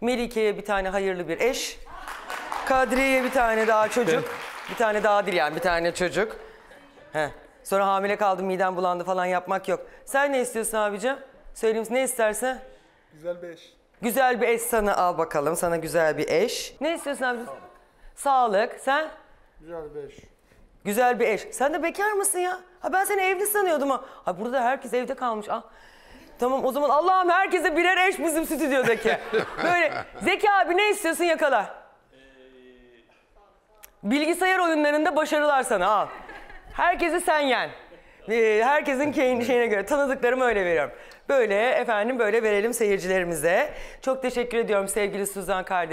Melike'ye bir tane hayırlı bir eş. Kadriye'ye bir tane daha çocuk. Bir tane daha değil yani bir tane çocuk. Heh. Sonra hamile kaldım midem bulandı falan yapmak yok. Sen ne istiyorsun abicim? Söyleyeyim ne istersen. Güzel bir eş. Güzel bir eş sana al bakalım. Sana güzel bir eş. Ne istiyorsun abicim? Sağlık. Sağlık. Sen? Güzel bir eş. Güzel bir eş. Sen de bekar mısın ya? Ha ben seni evli sanıyordum ha. Ha burada herkes evde kalmış. Ah. Tamam o zaman Allah'ım herkese birer eş bizim stüdyodaki. Böyle Zeki abi ne istiyorsun yakala. Bilgisayar oyunlarında başarılar sana al. Herkesi sen yen. Ee, herkesin kendi şeyine göre tanıdıklarımı öyle veriyorum. Böyle efendim böyle verelim seyircilerimize. Çok teşekkür ediyorum sevgili Suzan kardeşim.